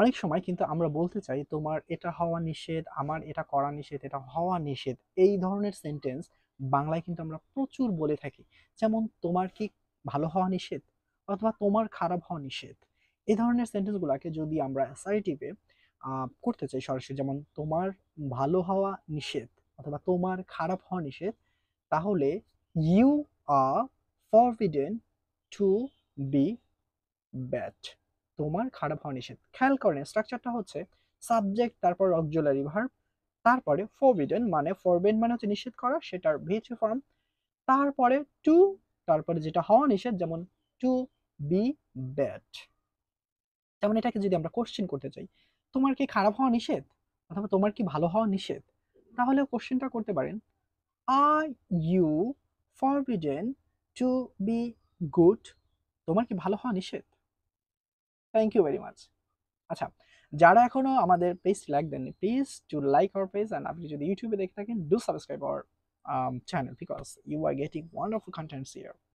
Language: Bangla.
অনেক সময় কিন্তু আমরা বলতে চাই তোমার এটা হওয়া নিষেধ আমার এটা করা নিষেধ এটা হওয়া নিষেধ এই ধরনের সেন্টেন্স বাংলায় কিন্তু আমরা প্রচুর বলে থাকি যেমন তোমার কি ভালো হওয়া নিষেধ অথবা তোমার খারাপ হওয়া নিষেধ এই ধরনের সেন্টেন্সগুলোকে যদি আমরা অ্যাসারিটিভে করতে চাই সরাসরি যেমন তোমার ভালো হওয়া নিষেধ অথবা তোমার খারাপ হওয়া নিষেধ তাহলে you are forbidden to be bad তোমার খারাপ হওয়া নিষেধ খেয়াল করেন স্ট্রাকচারটা হচ্ছে সাবজেক্ট তারপর অকজুলারি ভার্ব তারপরে ফোরবিডেন মানে ফরবিড মানে হচ্ছে নিষেধ করা সেটার ভিএচপি ফর্ম তারপরে টু তারপরে যেটা হওয়া নিষেধ যেমন টু বি ব্যাড যেমন এটাকে যদি আমরা কোশ্চেন করতে চাই তোমার কি খারাপ হওয়া নিষেধ অথবা তোমার কি ভালো হওয়া নিষেধ তাহলে কোশ্চেনটা করতে পারেন are you forbidden to be good তোমার কি ভালো হওয়া নিষেধ থ্যাংক ইউ ভেরি মাচ আচ্ছা যারা এখনো আমাদের পেজ লাইক দেননি please to like our page and আপনি যদি ইউটিউবে দেখে থাকেন do subscribe our channel because you are getting wonderful contents year